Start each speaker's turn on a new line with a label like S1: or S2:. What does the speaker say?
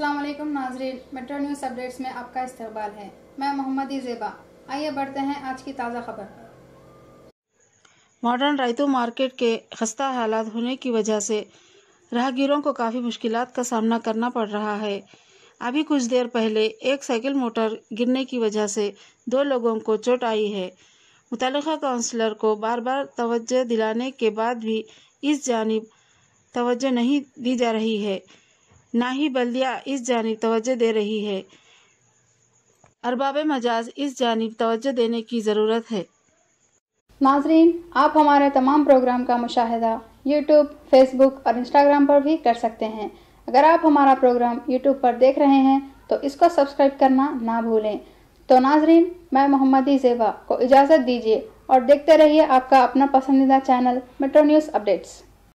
S1: वालेकुम नाजरीन metro news updates में आपका इस्तबाल है मैं मोहम्मद ज़ेबा आइए बढ़ते हैं आज की ताज़ा खबर
S2: मॉडर्न रायतू मार्केट के खस्ता हालात होने की वजह से राहगीरों को काफ़ी मुश्किल का सामना करना पड़ रहा है अभी कुछ देर पहले एक साइकिल मोटर गिरने की वजह से दो लोगों को चोट आई है मुतल काउंसलर को बार बार तवज्जो दिलाने के बाद भी इस जानब तवज्जो नहीं दी जा रही है ना ही बल्दिया इस जानब तोज्जो दे रही है अरबाब मजाज इस जानब तोज्जो देने की ज़रूरत है
S1: नाजरीन आप हमारे तमाम प्रोग्राम का मुशाहिदा यूट्यूब फेसबुक और इंस्टाग्राम पर भी कर सकते हैं अगर आप हमारा प्रोग्राम यूट्यूब पर देख रहे हैं तो इसको सब्सक्राइब करना ना भूलें तो नाजरीन मैं मोहम्मदी जेवा को इजाज़त दीजिए और देखते रहिए आपका अपना पसंदीदा चैनल मेट्रो न्यूज़ अपडेट्स